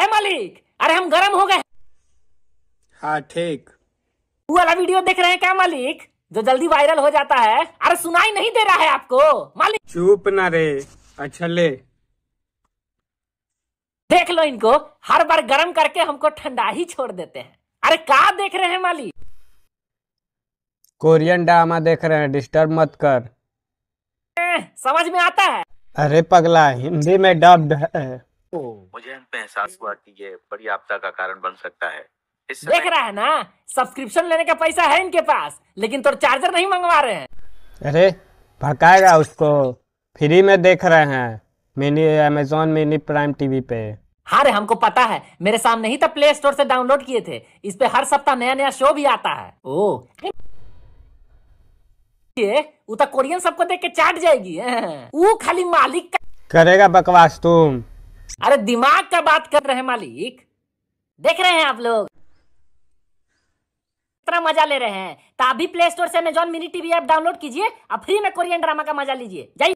ए मालिक अरे हम गर्म हो गए हाँ ठीक वो वाला वीडियो देख रहे हैं क्या मालिक जो जल्दी वायरल हो जाता है अरे सुनाई नहीं दे रहा है आपको मालिक चुप ना रे अच्छा ले देख लो इनको हर बार गर्म करके हमको ठंडा ही छोड़ देते हैं अरे का देख रहे हैं मालिक कोरियन ड्रामा देख रहे हैं डिस्टर्ब मत कर ए, समझ में आता है अरे पगला हिंदी में डब्ड है मुझे एहसास हुआ कि ये बड़ी आपदा का कारण बन सकता है देख रहा है ना सब्सक्रिप्शन लेने का पैसा है इनके पास लेकिन तो चार्जर नहीं मंगवा रहे हैं अरे भड़काएगा उसको फ्री में देख रहे हैं mini Amazon mini prime TV पे हाँ रे हमको पता है मेरे सामने ही तो प्ले स्टोर से डाउनलोड किए थे इस पे हर सप्ताह नया नया शो भी आता है ओ ये वो तो कोरियन सबको देख के चाट जाएगी वो खाली मालिक का... करेगा बकवास तुम अरे दिमाग का बात कर रहे मालिक देख रहे हैं आप लोग इतना मजा ले रहे हैं तो अभी प्ले स्टोर से Amazon mini TV app download कीजिए और फ्री में कोरियन ड्रामा का मजा लीजिए जाइए